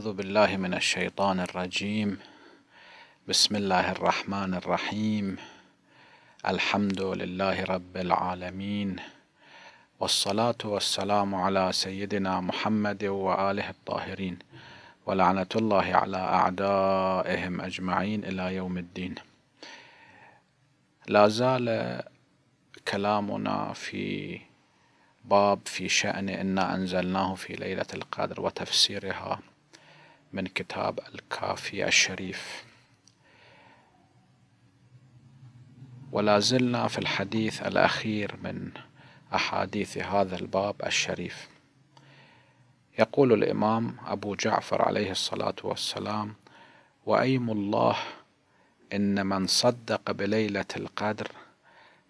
أعوذ بالله من الشيطان الرجيم بسم الله الرحمن الرحيم الحمد لله رب العالمين والصلاة والسلام على سيدنا محمد وآله الطاهرين ولعنة الله على أعدائهم أجمعين إلى يوم الدين لا زال كلامنا في باب في شأن إنا أنزلناه في ليلة القدر وتفسيرها من كتاب الكافي الشريف ولا زلنا في الحديث الأخير من أحاديث هذا الباب الشريف يقول الإمام أبو جعفر عليه الصلاة والسلام وأيم الله إن من صدق بليلة القدر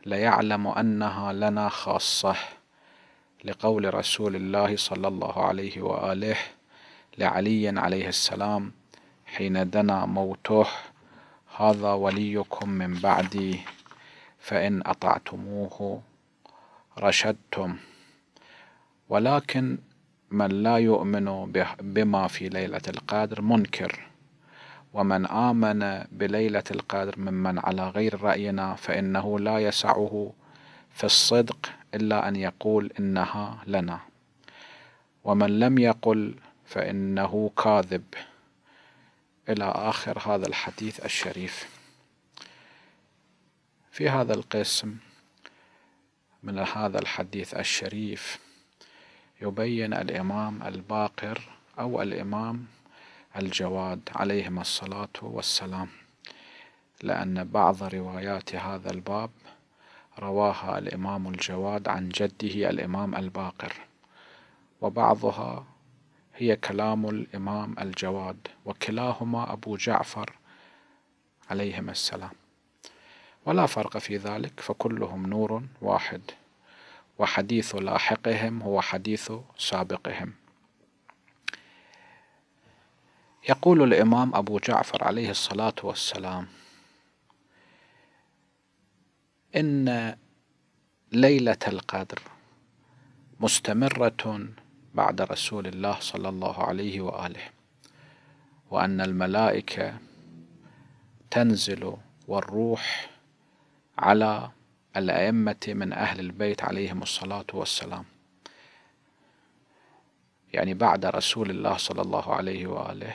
ليعلم أنها لنا خاصة لقول رسول الله صلى الله عليه وآله لعلي عليه السلام حين دنا موته هذا وليكم من بعدي فإن أطعتموه رشدتم ولكن من لا يؤمن بما في ليلة القدر منكر ومن آمن بليلة القدر ممن على غير رأينا فإنه لا يسعه في الصدق إلا أن يقول إنها لنا ومن لم يقل فإنه كاذب إلى آخر هذا الحديث الشريف في هذا القسم من هذا الحديث الشريف يبين الإمام الباقر أو الإمام الجواد عليهما الصلاة والسلام لأن بعض روايات هذا الباب رواها الإمام الجواد عن جده الإمام الباقر وبعضها هي كلام الإمام الجواد وكلاهما أبو جعفر عليهما السلام ولا فرق في ذلك فكلهم نور واحد وحديث لاحقهم هو حديث سابقهم يقول الإمام أبو جعفر عليه الصلاة والسلام إن ليلة القدر مستمرة بعد رسول الله صلى الله عليه واله وان الملائكه تنزل والروح على الائمه من اهل البيت عليهم الصلاه والسلام يعني بعد رسول الله صلى الله عليه واله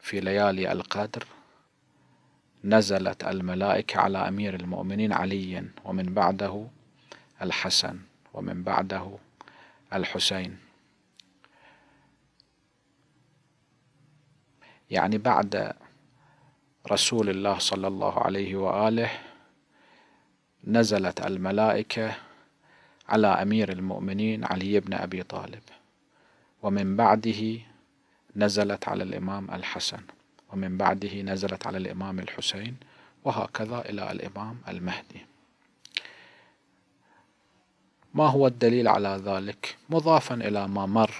في ليالي القدر نزلت الملائكة على أمير المؤمنين علي ومن بعده الحسن ومن بعده الحسين يعني بعد رسول الله صلى الله عليه وآله نزلت الملائكة على أمير المؤمنين علي بن أبي طالب ومن بعده نزلت على الإمام الحسن ومن بعده نزلت على الإمام الحسين وهكذا إلى الإمام المهدي ما هو الدليل على ذلك مضافا إلى ما مر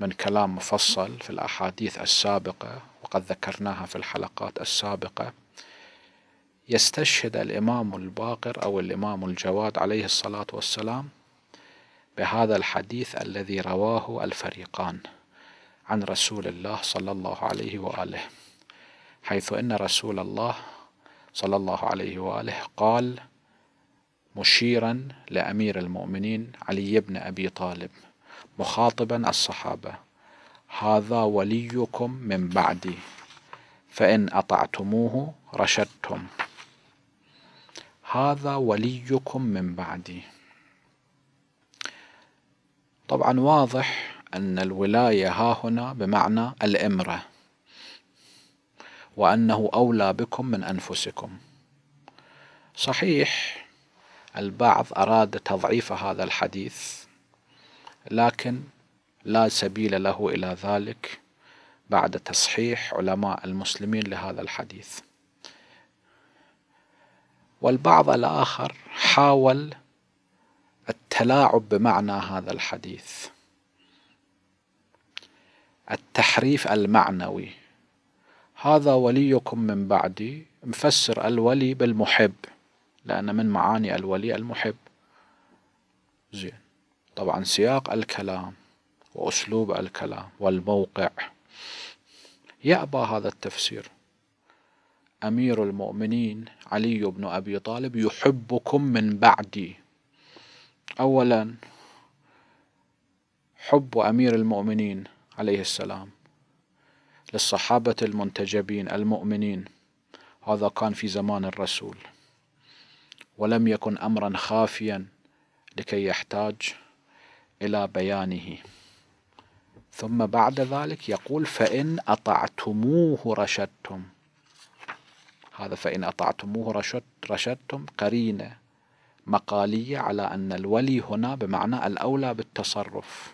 من كلام مفصل في الأحاديث السابقة وقد ذكرناها في الحلقات السابقة يستشهد الإمام الباقر أو الإمام الجواد عليه الصلاة والسلام بهذا الحديث الذي رواه الفريقان عن رسول الله صلى الله عليه وآله حيث أن رسول الله صلى الله عليه وآله قال مشيرا لامير المؤمنين علي بن ابي طالب مخاطبا الصحابه هذا وليكم من بعدي فان اطعتموه رشدتم هذا وليكم من بعدي طبعا واضح ان الولايه ها هنا بمعنى الامره وانه اولى بكم من انفسكم صحيح البعض أراد تضعيف هذا الحديث لكن لا سبيل له إلى ذلك بعد تصحيح علماء المسلمين لهذا الحديث والبعض الآخر حاول التلاعب بمعنى هذا الحديث التحريف المعنوي هذا وليكم من بعدي مفسر الولي بالمحب لأن من معاني الولي المحب زين طبعا سياق الكلام وأسلوب الكلام والموقع يأبى هذا التفسير أمير المؤمنين علي بن أبي طالب يحبكم من بعدي أولا حب أمير المؤمنين عليه السلام للصحابة المنتجبين المؤمنين هذا كان في زمان الرسول ولم يكن أمرا خافيا لكي يحتاج إلى بيانه ثم بعد ذلك يقول فإن أطعتموه رشدتم هذا فإن أطعتموه رشد رشدتم قرينة مقالية على أن الولي هنا بمعنى الأولى بالتصرف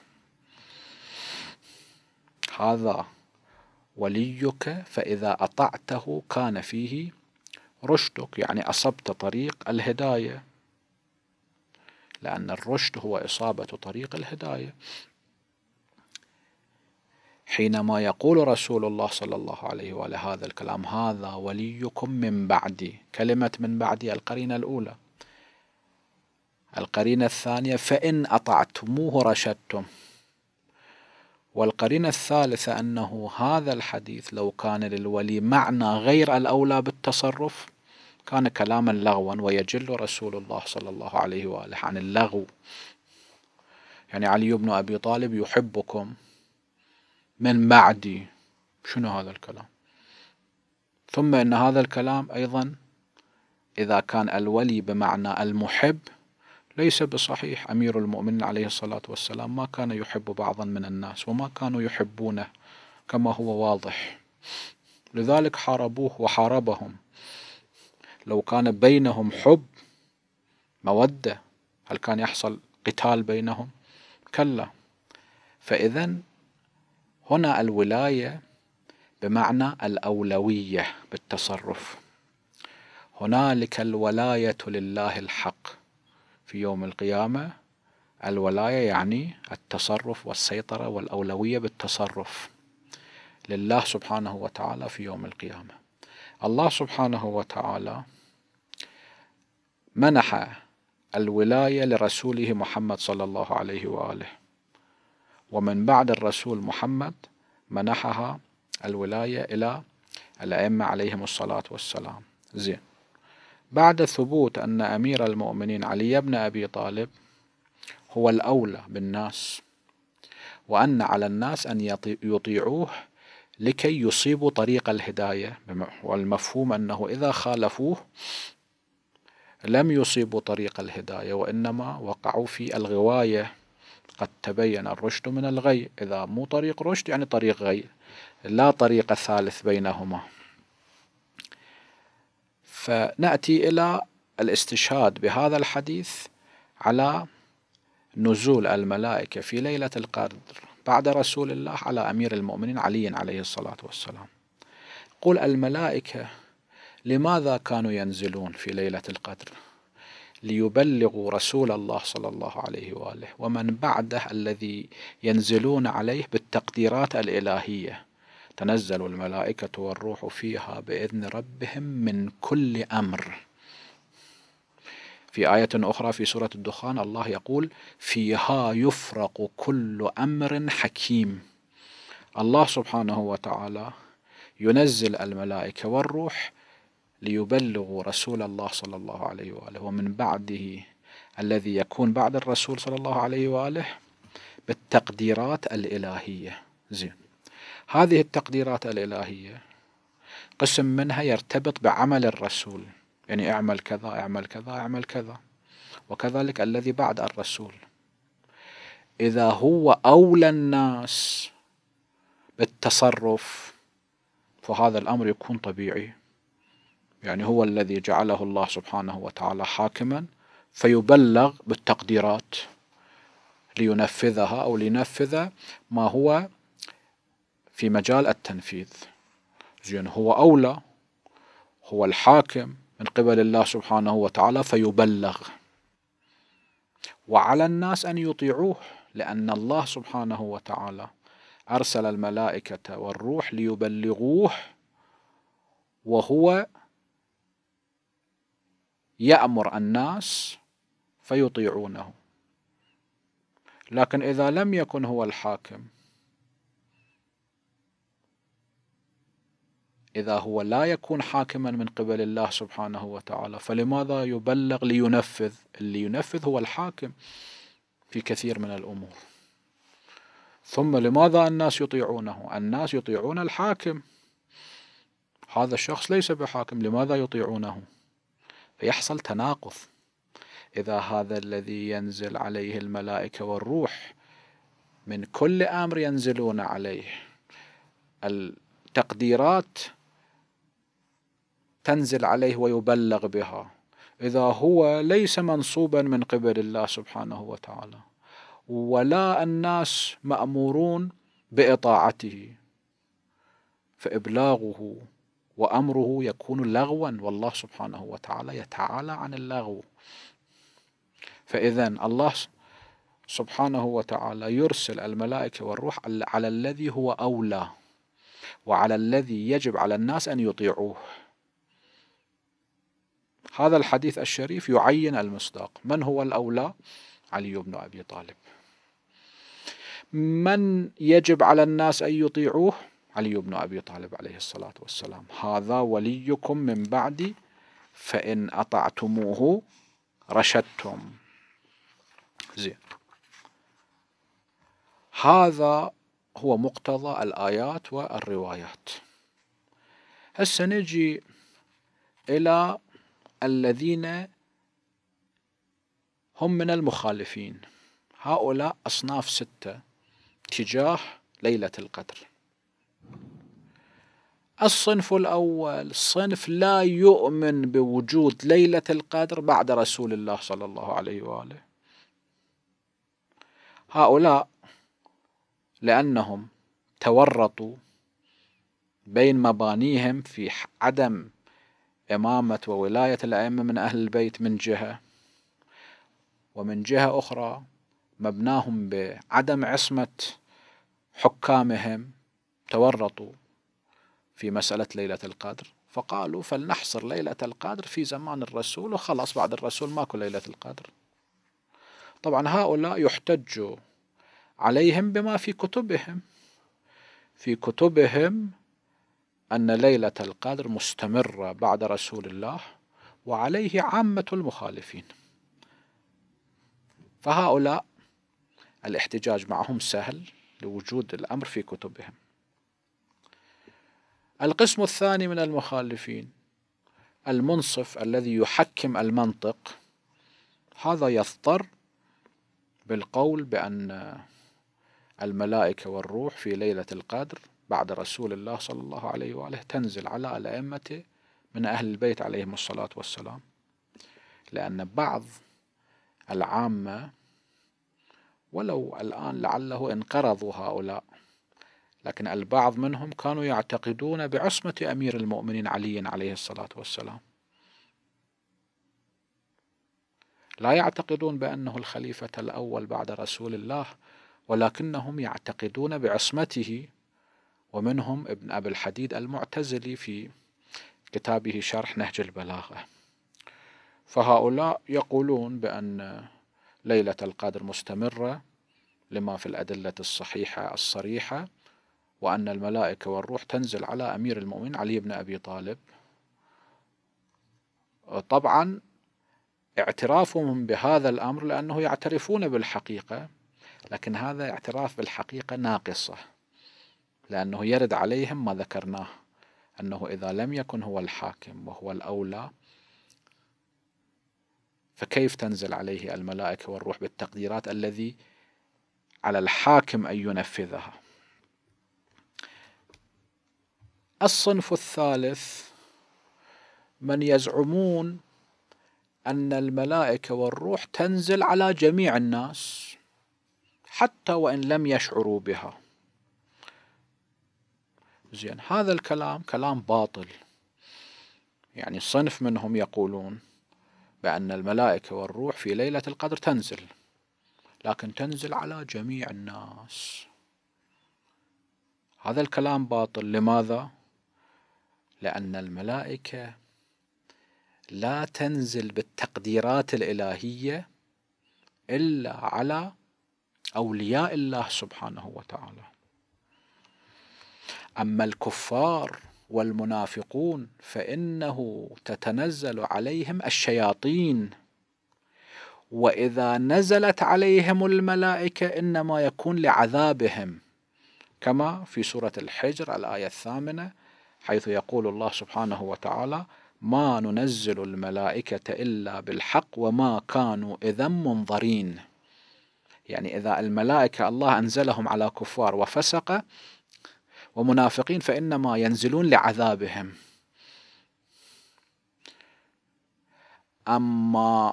هذا وليك فإذا أطعته كان فيه رشدك يعني أصبت طريق الهداية لأن الرشد هو إصابة طريق الهداية حينما يقول رسول الله صلى الله عليه وآله هذا الكلام هذا وليكم من بعدي كلمة من بعدي القرينة الأولى القرينة الثانية فإن أطعتموه رشدتم والقرينة الثالثة أنه هذا الحديث لو كان للولي معنى غير الأولى التصرف كان كلاما لغوا ويجل رسول الله صلى الله عليه وآله عن اللغو يعني علي بن أبي طالب يحبكم من بعدي شنو هذا الكلام ثم ان هذا الكلام ايضا اذا كان الولي بمعنى المحب ليس بصحيح امير المؤمنين عليه الصلاه والسلام ما كان يحب بعضا من الناس وما كانوا يحبونه كما هو واضح لذلك حاربوه وحاربهم لو كان بينهم حب مودة هل كان يحصل قتال بينهم كلا فإذا هنا الولاية بمعنى الأولوية بالتصرف هنالك الولاية لله الحق في يوم القيامة الولاية يعني التصرف والسيطرة والأولوية بالتصرف لله سبحانه وتعالى في يوم القيامة الله سبحانه وتعالى منح الولاية لرسوله محمد صلى الله عليه وآله ومن بعد الرسول محمد منحها الولاية إلى الأئمة عليهم الصلاة والسلام زين بعد ثبوت أن أمير المؤمنين علي بن أبي طالب هو الأولى بالناس وأن على الناس أن يطيعوه لكي يصيبوا طريق الهداية والمفهوم أنه إذا خالفوه لم يصيبوا طريق الهداية وإنما وقعوا في الغواية قد تبين الرشد من الغي إذا مو طريق رشد يعني طريق غي لا طريق ثالث بينهما فنأتي إلى الاستشهاد بهذا الحديث على نزول الملائكة في ليلة القدر بعد رسول الله على أمير المؤمنين علي عليه الصلاة والسلام قل الملائكة لماذا كانوا ينزلون في ليلة القدر ليبلغوا رسول الله صلى الله عليه واله ومن بعده الذي ينزلون عليه بالتقديرات الالهيه تنزل الملائكه والروح فيها باذن ربهم من كل امر في آية أخرى في سورة الدخان الله يقول فيها يفرق كل أمر حكيم الله سبحانه وتعالى ينزل الملائكة والروح ليبلغوا رسول الله صلى الله عليه وآله ومن بعده الذي يكون بعد الرسول صلى الله عليه وآله بالتقديرات الإلهية زين هذه التقديرات الإلهية قسم منها يرتبط بعمل الرسول يعني اعمل كذا اعمل كذا اعمل كذا وكذلك الذي بعد الرسول إذا هو أولى الناس بالتصرف فهذا الأمر يكون طبيعي يعني هو الذي جعله الله سبحانه وتعالى حاكما فيبلغ بالتقديرات لينفذها أو لينفذ ما هو في مجال التنفيذ زين هو أولى هو الحاكم من قبل الله سبحانه وتعالى فيبلغ وعلى الناس أن يطيعوه لأن الله سبحانه وتعالى أرسل الملائكة والروح ليبلغوه وهو يأمر الناس فيطيعونه لكن إذا لم يكن هو الحاكم إذا هو لا يكون حاكما من قبل الله سبحانه وتعالى فلماذا يبلغ لينفذ اللي ينفذ هو الحاكم في كثير من الأمور ثم لماذا الناس يطيعونه الناس يطيعون الحاكم هذا الشخص ليس بحاكم لماذا يطيعونه فيحصل تناقض إذا هذا الذي ينزل عليه الملائكة والروح من كل أمر ينزلون عليه التقديرات تنزل عليه ويبلغ بها إذا هو ليس منصوبا من قبل الله سبحانه وتعالى ولا الناس مأمورون بإطاعته فإبلاغه وأمره يكون لغوا والله سبحانه وتعالى يتعالى عن اللغو فإذا الله سبحانه وتعالى يرسل الملائكة والروح على الذي هو أولى وعلى الذي يجب على الناس أن يطيعوه هذا الحديث الشريف يعين المصداق من هو الأولى علي بن أبي طالب من يجب على الناس أن يطيعوه علي بن أبي طالب عليه الصلاة والسلام هذا وليكم من بعدي فإن أطعتموه رشدتم زين هذا هو مقتضى الآيات والروايات هسه نجي إلى الذين هم من المخالفين هؤلاء أصناف ستة تجاه ليلة القدر الصنف الأول صنف لا يؤمن بوجود ليلة القدر بعد رسول الله صلى الله عليه وآله هؤلاء لأنهم تورطوا بين مبانيهم في عدم إمامة وولاية الأئمة من أهل البيت من جهة ومن جهة أخرى مبناهم بعدم عصمة حكامهم تورطوا في مسألة ليلة القدر فقالوا فلنحصر ليلة القدر في زمان الرسول وخلاص بعد الرسول ماكو ليلة القدر طبعا هؤلاء يحتج عليهم بما في كتبهم في كتبهم أن ليلة القدر مستمرة بعد رسول الله وعليه عامة المخالفين فهؤلاء الاحتجاج معهم سهل لوجود الأمر في كتبهم القسم الثاني من المخالفين المنصف الذي يحكم المنطق هذا يضطر بالقول بأن الملائكة والروح في ليلة القدر بعد رسول الله صلى الله عليه وآله تنزل على الأئمة من أهل البيت عليهم الصلاة والسلام لأن بعض العامة ولو الآن لعله انقرضوا هؤلاء لكن البعض منهم كانوا يعتقدون بعصمة أمير المؤمنين علي عليه الصلاة والسلام لا يعتقدون بأنه الخليفة الأول بعد رسول الله ولكنهم يعتقدون بعصمته ومنهم ابن أبي الحديد المعتزلي في كتابه شرح نهج البلاغة فهؤلاء يقولون بأن ليلة القدر مستمرة لما في الأدلة الصحيحة الصريحة وأن الملائكة والروح تنزل على أمير المؤمنين علي بن أبي طالب طبعا اعترافهم بهذا الأمر لأنه يعترفون بالحقيقة لكن هذا اعتراف بالحقيقة ناقصة لأنه يرد عليهم ما ذكرناه أنه إذا لم يكن هو الحاكم وهو الأولى فكيف تنزل عليه الملائكة والروح بالتقديرات الذي على الحاكم أن ينفذها الصنف الثالث من يزعمون أن الملائكة والروح تنزل على جميع الناس حتى وإن لم يشعروا بها زين هذا الكلام كلام باطل يعني صنف منهم يقولون بأن الملائكة والروح في ليلة القدر تنزل لكن تنزل على جميع الناس هذا الكلام باطل لماذا؟ لأن الملائكة لا تنزل بالتقديرات الإلهية إلا على أولياء الله سبحانه وتعالى أما الكفار والمنافقون فإنه تتنزل عليهم الشياطين وإذا نزلت عليهم الملائكة إنما يكون لعذابهم كما في سورة الحجر الآية الثامنة حيث يقول الله سبحانه وتعالى ما ننزل الملائكة إلا بالحق وما كانوا إذا منظرين يعني إذا الملائكة الله أنزلهم على كفار وفسق ومنافقين فإنما ينزلون لعذابهم أما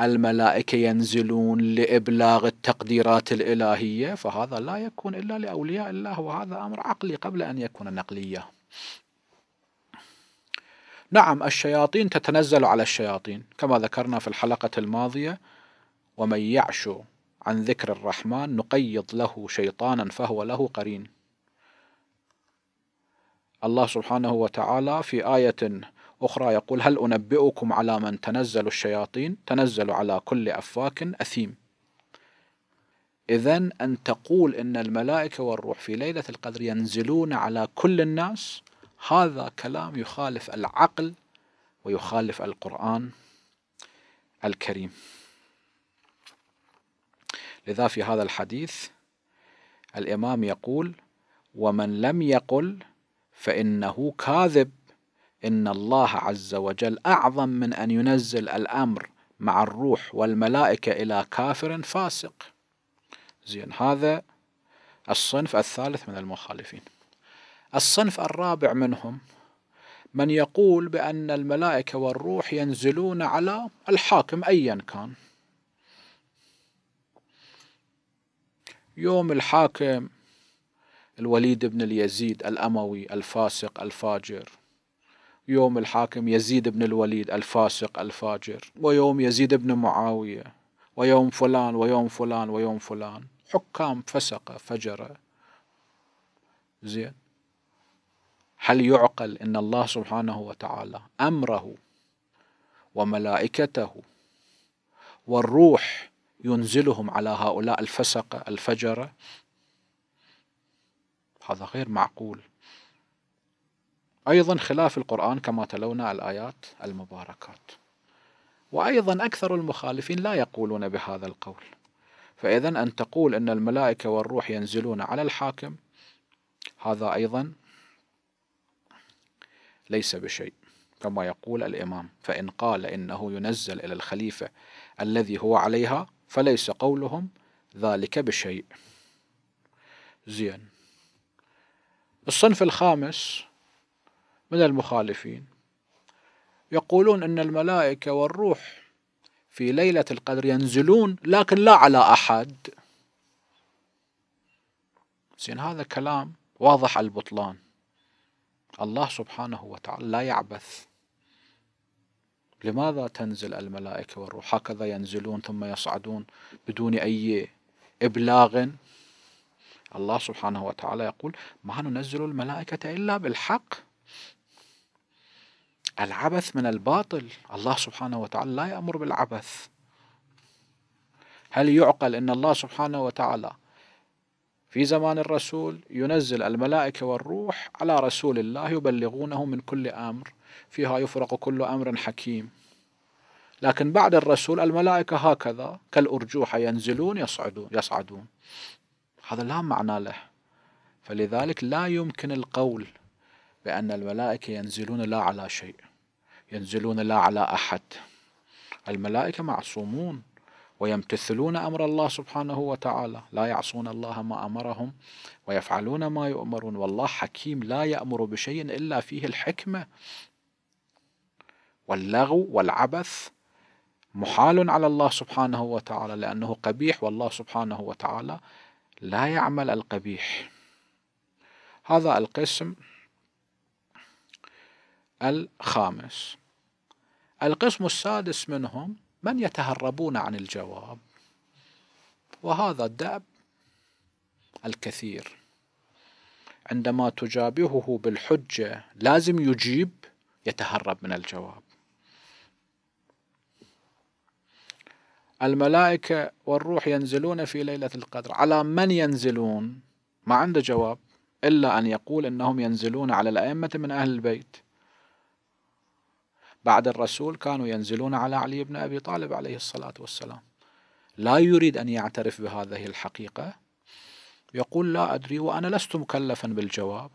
الملائكة ينزلون لإبلاغ التقديرات الإلهية فهذا لا يكون إلا لأولياء الله وهذا أمر عقلي قبل أن يكون نقليا نعم الشياطين تتنزل على الشياطين كما ذكرنا في الحلقة الماضية ومن يعش عن ذكر الرحمن نقيض له شيطانا فهو له قرين الله سبحانه وتعالى في آية أخرى يقول هل أنبئكم على من تنزل الشياطين تنزل على كل أفاك أثيم إذا أن تقول إن الملائكة والروح في ليلة القدر ينزلون على كل الناس هذا كلام يخالف العقل ويخالف القرآن الكريم لذا في هذا الحديث الإمام يقول ومن لم يقل فإنه كاذب إن الله عز وجل أعظم من أن ينزل الأمر مع الروح والملائكة إلى كافر فاسق زين هذا الصنف الثالث من المخالفين الصنف الرابع منهم من يقول بأن الملائكة والروح ينزلون على الحاكم أيا كان يوم الحاكم الوليد بن اليزيد الأموي الفاسق الفاجر يوم الحاكم يزيد بن الوليد الفاسق الفاجر ويوم يزيد بن معاوية ويوم فلان ويوم فلان ويوم فلان حكام فسقة فجرة زين هل يعقل أن الله سبحانه وتعالى أمره وملائكته والروح ينزلهم على هؤلاء الفسقة الفجرة هذا غير معقول أيضا خلاف القرآن كما تلونا الآيات المباركات وأيضا أكثر المخالفين لا يقولون بهذا القول فإذا أن تقول أن الملائكة والروح ينزلون على الحاكم هذا أيضا ليس بشيء كما يقول الإمام فإن قال إنه ينزل إلى الخليفة الذي هو عليها فليس قولهم ذلك بشيء زين الصنف الخامس من المخالفين يقولون أن الملائكة والروح في ليلة القدر ينزلون لكن لا على أحد زين هذا كلام واضح البطلان الله سبحانه وتعالى لا يعبث لماذا تنزل الملائكة والروح هكذا ينزلون ثم يصعدون بدون أي إبلاغ الله سبحانه وتعالى يقول ما ننزل الملائكة إلا بالحق العبث من الباطل الله سبحانه وتعالى لا يأمر بالعبث هل يعقل أن الله سبحانه وتعالى في زمان الرسول ينزل الملائكة والروح على رسول الله يبلغونه من كل أمر فيها يفرق كل أمر حكيم لكن بعد الرسول الملائكة هكذا كالأرجوحة ينزلون يصعدون يصعدون هذا لا معنى له فلذلك لا يمكن القول بأن الملائكة ينزلون لا على شيء ينزلون لا على أحد الملائكة معصومون ويمتثلون أمر الله سبحانه وتعالى لا يعصون الله ما أمرهم ويفعلون ما يؤمرون والله حكيم لا يأمر بشيء إلا فيه الحكمة واللغو والعبث محال على الله سبحانه وتعالى لأنه قبيح والله سبحانه وتعالى لا يعمل القبيح هذا القسم الخامس القسم السادس منهم من يتهربون عن الجواب وهذا الدأب الكثير عندما تجابهه بالحجة لازم يجيب يتهرب من الجواب الملائكة والروح ينزلون في ليلة القدر على من ينزلون ما عنده جواب إلا أن يقول إنهم ينزلون على الأئمة من أهل البيت بعد الرسول كانوا ينزلون على علي بن أبي طالب عليه الصلاة والسلام لا يريد أن يعترف بهذه الحقيقة يقول لا أدري وأنا لست مكلفا بالجواب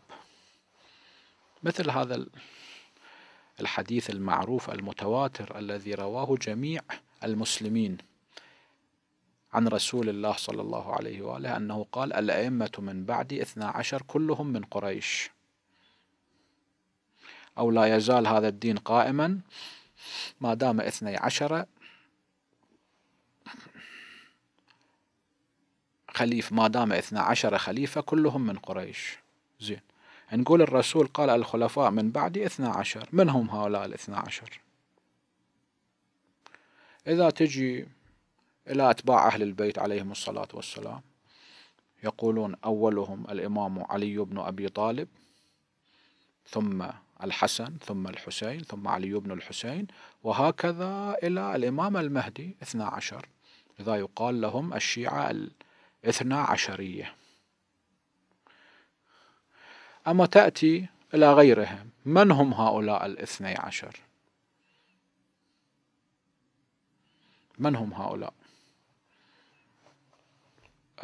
مثل هذا الحديث المعروف المتواتر الذي رواه جميع المسلمين عن رسول الله صلى الله عليه وآله أنه قال الأئمة من بعدي إثنى عشر كلهم من قريش أو لا يزال هذا الدين قائما ما دام اثني عشر خليف ما دام إثنى عشر خليفة كلهم من قريش زين نقول الرسول قال الخلفاء من بعدي إثنى عشر من هم هؤلاء الإثنى عشر إذا تجي إلى أتباع أهل البيت عليهم الصلاة والسلام يقولون أولهم الإمام علي بن أبي طالب ثم الحسن ثم الحسين ثم علي بن الحسين وهكذا إلى الإمام المهدي اثنا عشر إذا يقال لهم الشيعة الاثنى عشرية أما تأتي إلى غيرهم من هم هؤلاء الاثني عشر من هم هؤلاء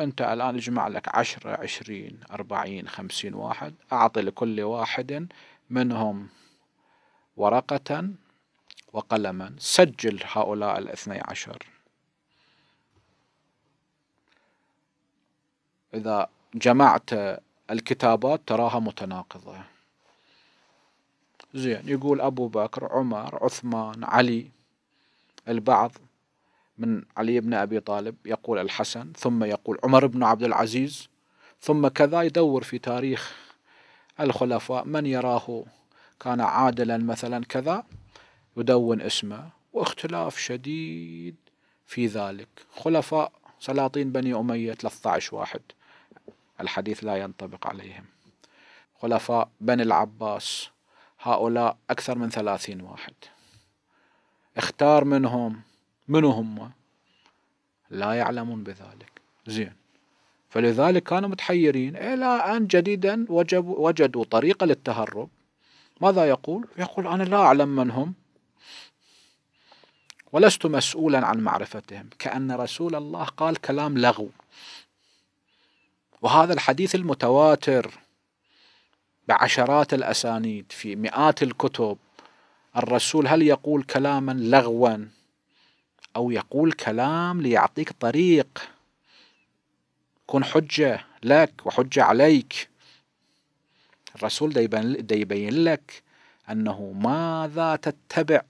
أنت الآن اجمع لك عشرة عشرين أربعين خمسين واحد أعطي لكل واحد منهم ورقة وقلما سجل هؤلاء الاثني عشر إذا جمعت الكتابات تراها متناقضة زين يقول أبو بكر عمر عثمان علي البعض من علي بن أبي طالب يقول الحسن ثم يقول عمر بن عبد العزيز ثم كذا يدور في تاريخ الخلفاء من يراه كان عادلا مثلا كذا يدون اسمه واختلاف شديد في ذلك خلفاء سلاطين بني أمية 13 واحد الحديث لا ينطبق عليهم خلفاء بني العباس هؤلاء أكثر من ثلاثين واحد اختار منهم منو هم لا يعلمون بذلك زين فلذلك كانوا متحيرين إلى إيه، أن جديدا وجدوا طريقة للتهرب ماذا يقول؟ يقول أنا لا أعلم من هم ولست مسؤولا عن معرفتهم كأن رسول الله قال كلام لغو وهذا الحديث المتواتر بعشرات الأسانيد في مئات الكتب الرسول هل يقول كلاما لغوا أو يقول كلام ليعطيك طريق يكون حجة لك وحجة عليك الرسول يبين لك أنه ماذا تتبع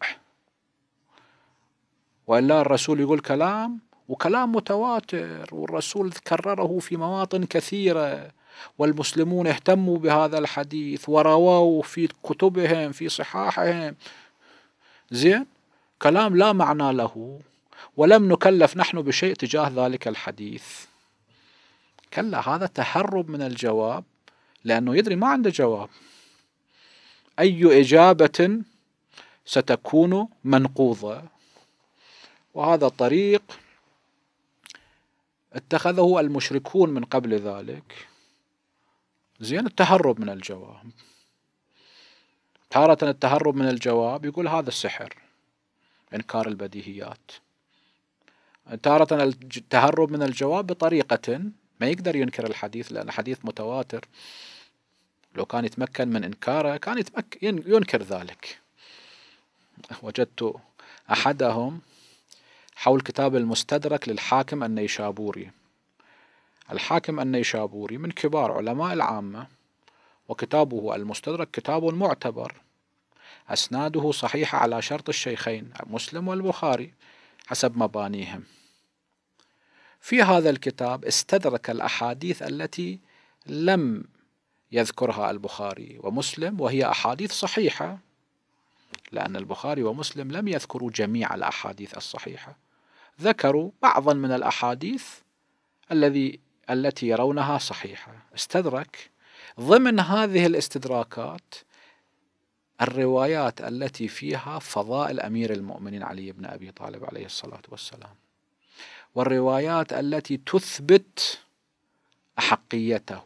وإلا الرسول يقول كلام وكلام متواتر والرسول كرره في مواطن كثيرة والمسلمون اهتموا بهذا الحديث ورووه في كتبهم في صحاحهم زين كلام لا معنى له ولم نكلف نحن بشيء تجاه ذلك الحديث كلا هذا تهرب من الجواب لأنه يدري ما عنده جواب أي إجابة ستكون منقوضة وهذا طريق اتخذه المشركون من قبل ذلك زين التهرب من الجواب تارة التهرب من الجواب يقول هذا السحر إنكار البديهيات تارة التهرب من الجواب بطريقة ما يقدر ينكر الحديث لأن الحديث متواتر لو كان يتمكن من إنكاره كان يتمكن ينكر ذلك وجدت أحدهم حول كتاب المستدرك للحاكم النيشابوري الحاكم النيشابوري من كبار علماء العامة وكتابه المستدرك كتاب معتبر أسناده صحيحة على شرط الشيخين مسلم والبخاري حسب مبانيهم في هذا الكتاب استدرك الاحاديث التي لم يذكرها البخاري ومسلم وهي احاديث صحيحه لان البخاري ومسلم لم يذكروا جميع الاحاديث الصحيحه ذكروا بعضا من الاحاديث الذي التي يرونها صحيحه استدرك ضمن هذه الاستدراكات الروايات التي فيها فضائل امير المؤمنين علي بن ابي طالب عليه الصلاه والسلام والروايات التي تثبت أحقيته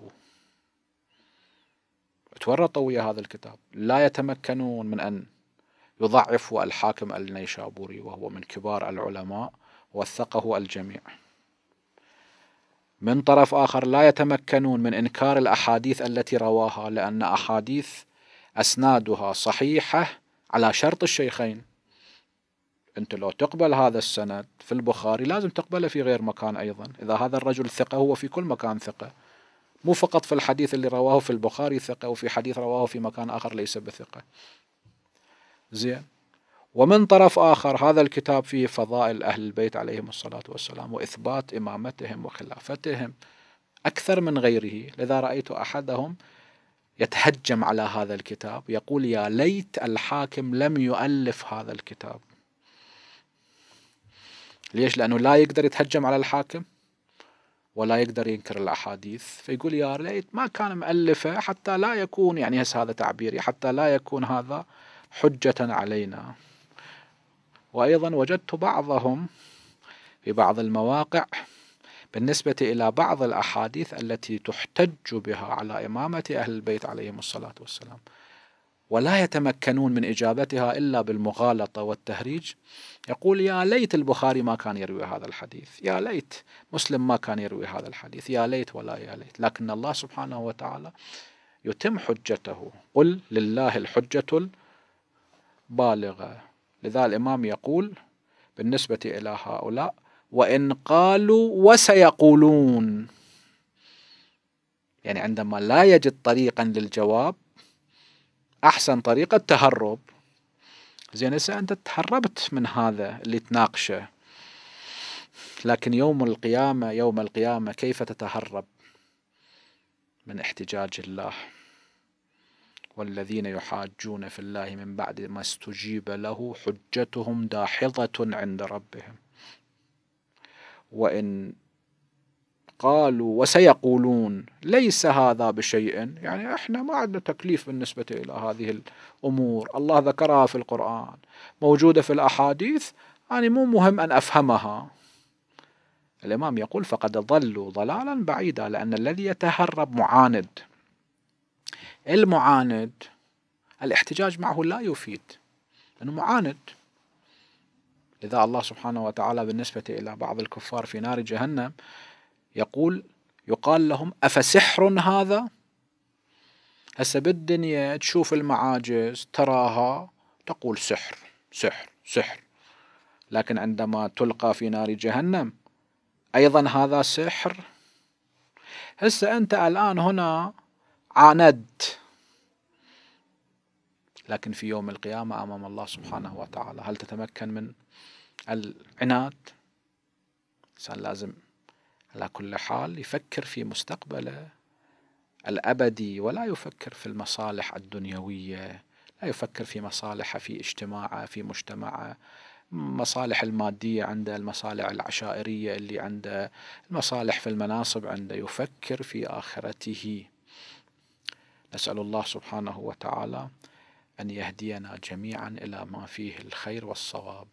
تورطوا ويا هذا الكتاب لا يتمكنون من أن يضعفوا الحاكم النيشابوري وهو من كبار العلماء وثقه الجميع من طرف آخر لا يتمكنون من إنكار الأحاديث التي رواها لأن أحاديث أسنادها صحيحة على شرط الشيخين أنت لو تقبل هذا السند في البخاري لازم تقبله في غير مكان أيضا إذا هذا الرجل ثقة هو في كل مكان ثقة مو فقط في الحديث اللي رواه في البخاري ثقة وفي حديث رواه في مكان آخر ليس بثقة زين ومن طرف آخر هذا الكتاب فيه فضائل أهل البيت عليهم الصلاة والسلام وإثبات إمامتهم وخلافتهم أكثر من غيره لذا رأيت أحدهم يتهجم على هذا الكتاب يقول يا ليت الحاكم لم يؤلف هذا الكتاب ليش لأنه لا يقدر يتهجم على الحاكم ولا يقدر ينكر الأحاديث فيقول يا ليت ما كان مؤلفة حتى لا يكون يعني هسه هذا تعبيري حتى لا يكون هذا حجة علينا وأيضا وجدت بعضهم في بعض المواقع بالنسبة إلى بعض الأحاديث التي تحتج بها على إمامة أهل البيت عليهم الصلاة والسلام ولا يتمكنون من إجابتها إلا بالمغالطة والتهريج يقول يا ليت البخاري ما كان يروي هذا الحديث يا ليت مسلم ما كان يروي هذا الحديث يا ليت ولا يا ليت لكن الله سبحانه وتعالى يتم حجته قل لله الحجة البالغة لذا الإمام يقول بالنسبة إلى هؤلاء وإن قالوا وسيقولون يعني عندما لا يجد طريقا للجواب أحسن طريقة التهرب زين هسه أنت تهربت من هذا اللي تناقشه لكن يوم القيامة يوم القيامة كيف تتهرب من احتجاج الله والذين يحاجون في الله من بعد ما استجيب له حجتهم داحضة عند ربهم وإن قالوا وسيقولون ليس هذا بشيء يعني احنا ما عندنا تكليف بالنسبة إلى هذه الأمور الله ذكرها في القرآن موجودة في الأحاديث يعني مو مهم أن أفهمها الإمام يقول فقد ضلوا ضلالا بعيدا لأن الذي يتهرب معاند المعاند الاحتجاج معه لا يفيد لأنه معاند لذا الله سبحانه وتعالى بالنسبة إلى بعض الكفار في نار جهنم يقول يقال لهم أفسحر هذا هسه بالدنيا تشوف المعاجز تراها تقول سحر سحر سحر لكن عندما تلقى في نار جهنم أيضا هذا سحر هسه أنت الآن هنا عاندت لكن في يوم القيامة أمام الله سبحانه وتعالى هل تتمكن من العناد؟ الإنسان لازم على كل حال يفكر في مستقبله الأبدي ولا يفكر في المصالح الدنيوية لا يفكر في مصالحه في اجتماعه في مجتمعه مصالح المادية عنده المصالح العشائرية اللي عنده المصالح في المناصب عنده يفكر في آخرته نسأل الله سبحانه وتعالى أن يهدينا جميعا إلى ما فيه الخير والصواب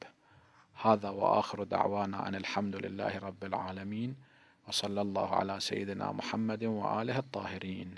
هذا وآخر دعوانا أن الحمد لله رب العالمين وصلى الله على سيدنا محمد وآله الطاهرين